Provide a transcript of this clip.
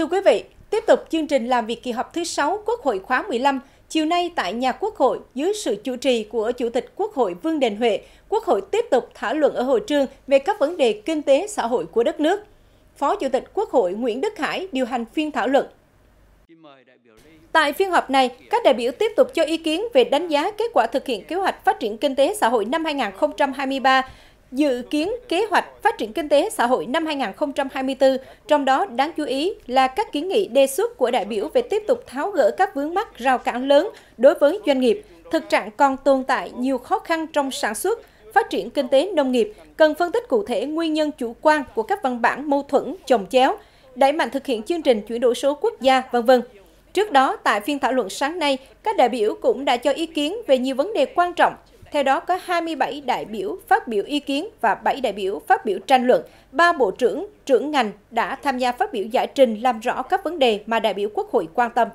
Thưa quý vị, tiếp tục chương trình làm việc kỳ họp thứ 6 Quốc hội khóa 15 chiều nay tại nhà Quốc hội dưới sự chủ trì của Chủ tịch Quốc hội Vương Đình Huệ, Quốc hội tiếp tục thảo luận ở hội trường về các vấn đề kinh tế xã hội của đất nước. Phó Chủ tịch Quốc hội Nguyễn Đức Hải điều hành phiên thảo luận. Tại phiên họp này, các đại biểu tiếp tục cho ý kiến về đánh giá kết quả thực hiện kế hoạch phát triển kinh tế xã hội năm 2023, Dự kiến kế hoạch phát triển kinh tế xã hội năm 2024, trong đó đáng chú ý là các kiến nghị đề xuất của đại biểu về tiếp tục tháo gỡ các vướng mắc rào cản lớn đối với doanh nghiệp. Thực trạng còn tồn tại nhiều khó khăn trong sản xuất, phát triển kinh tế nông nghiệp, cần phân tích cụ thể nguyên nhân chủ quan của các văn bản mâu thuẫn, chồng chéo, đẩy mạnh thực hiện chương trình chuyển đổi số quốc gia, vân vân. Trước đó, tại phiên thảo luận sáng nay, các đại biểu cũng đã cho ý kiến về nhiều vấn đề quan trọng theo đó có 27 đại biểu phát biểu ý kiến và 7 đại biểu phát biểu tranh luận. Ba bộ trưởng, trưởng ngành đã tham gia phát biểu giải trình làm rõ các vấn đề mà đại biểu Quốc hội quan tâm.